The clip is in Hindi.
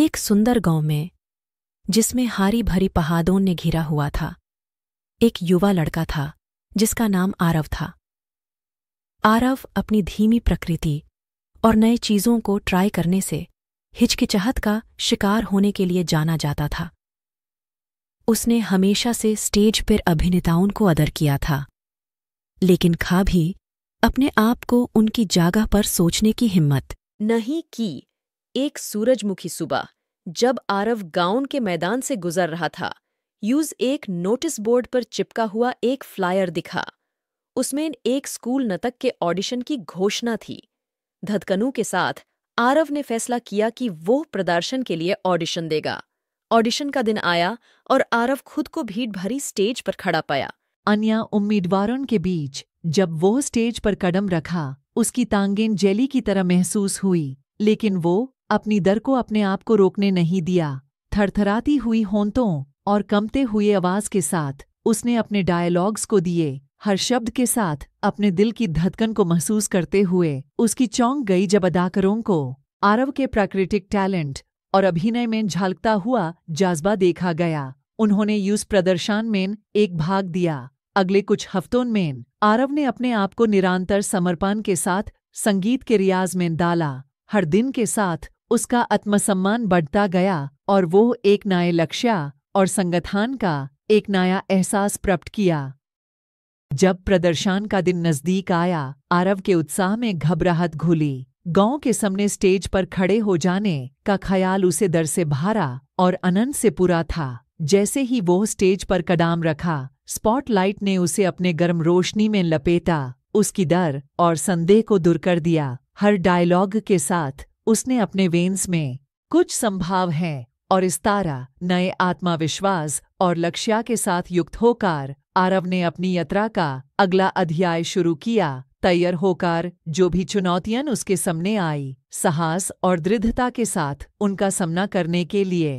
एक सुंदर गांव में जिसमें हारी भरी पहाड़ों ने घिरा हुआ था एक युवा लड़का था जिसका नाम आरव था आरव अपनी धीमी प्रकृति और नए चीज़ों को ट्राई करने से हिचकिचाहट का शिकार होने के लिए जाना जाता था उसने हमेशा से स्टेज पर अभिनेताओं को अदर किया था लेकिन खा भी अपने आप को उनकी जागा पर सोचने की हिम्मत नहीं की एक सूरजमुखी सुबह जब आरव गाउन के मैदान से गुजर रहा था यूज एक नोटिस बोर्ड पर चिपका हुआ एक फ्लायर दिखा उसमें एक स्कूल नतक के ऑडिशन की घोषणा थी धधकनू के साथ आरव ने फैसला किया कि वो प्रदर्शन के लिए ऑडिशन देगा ऑडिशन का दिन आया और आरव खुद को भीड़ भरी स्टेज पर खड़ा पाया अन्य उम्मीदवारों के बीच जब वो स्टेज पर कदम रखा उसकी तांगें जेली की तरह महसूस हुई लेकिन वो अपनी दर को अपने आप को रोकने नहीं दिया थरथराती हुई होंतों और कमते हुए आवाज के साथ उसने अपने डायलॉग्स को दिए हर शब्द के साथ अपने दिल की धड़कन को महसूस करते हुए उसकी चौंक गई जब अदाकरों को आरव के प्राकृतिक टैलेंट और अभिनय में झलकता हुआ जाज्बा देखा गया उन्होंने यूस प्रदर्शन में एक भाग दिया अगले कुछ हफ्तों में आरव ने अपने आप को निरंतर समर्पण के साथ संगीत के रियाज में डाला हर दिन के साथ उसका आत्मसम्मान बढ़ता गया और वो एक नए लक्ष्य और संगठन का एक नया एहसास प्राप्त किया जब प्रदर्शन का दिन नजदीक आया आरव के उत्साह में घबराहट घुली गांव के सामने स्टेज पर खड़े हो जाने का ख्याल उसे दर से भारा और अनंत से पूरा था जैसे ही वो स्टेज पर कदम रखा स्पॉटलाइट ने उसे अपने गर्म रोशनी में लपेटा उसकी डर और संदेह को दूर कर दिया हर डायलॉग के साथ उसने अपने वेन्स में कुछ संभाव हैं और इस तारा नए आत्मविश्वास और लक्ष्या के साथ युक्त होकर आरव ने अपनी यात्रा का अगला अध्याय शुरू किया तैयार होकर जो भी चुनौतियां उसके सामने आई साहस और दृढ़ता के साथ उनका सामना करने के लिए